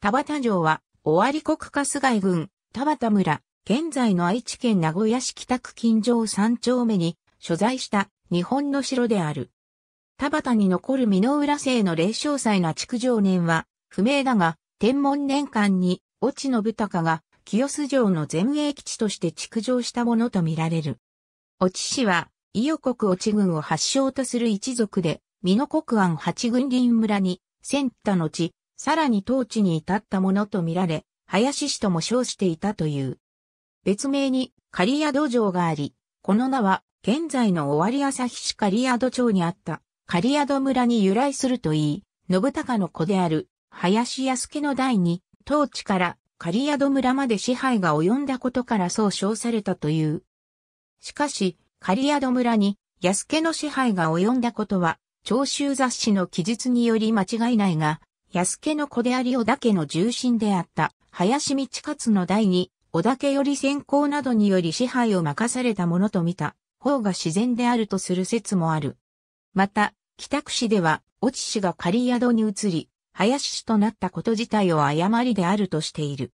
田畑城は、尾張国春日井郡、田畑村、現在の愛知県名古屋市北区近城3丁目に、所在した日本の城である。田畑に残る美濃浦製の霊詳細な築城年は、不明だが、天文年間に、越智信孝が、清洲城の前衛基地として築城したものとみられる。越智氏は、伊予国越智軍を発祥とする一族で、美濃国安八軍林村に、千田の地、さらに統治に至ったものとみられ、林氏とも称していたという。別名に狩宿城があり、この名は現在の尾張旭市狩宿町にあった狩宿村に由来するといい、信孝の子である林康家の代に、当地から狩宿村まで支配が及んだことからそう称されたという。しかし、狩宿村に安家の支配が及んだことは、長州雑誌の記述により間違いないが、安家の子であり織田家の重臣であった林道勝の代に織田家より先行などにより支配を任されたものと見た方が自然であるとする説もある。また、北区市では、越智氏が仮宿に移り、林氏となったこと自体を誤りであるとしている。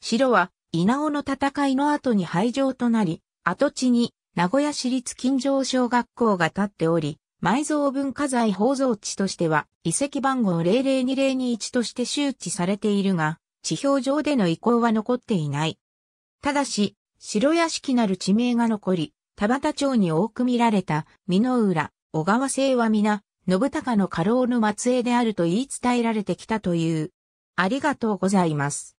城は、稲尾の戦いの後に廃城となり、跡地に名古屋市立金城小学校が建っており、埋蔵文化財宝蔵地としては、遺跡番号002021として周知されているが、地表上での遺構は残っていない。ただし、城屋敷なる地名が残り、田畑町に多く見られた、美濃浦、小川清は皆、信孝の家老の末裔であると言い伝えられてきたという。ありがとうございます。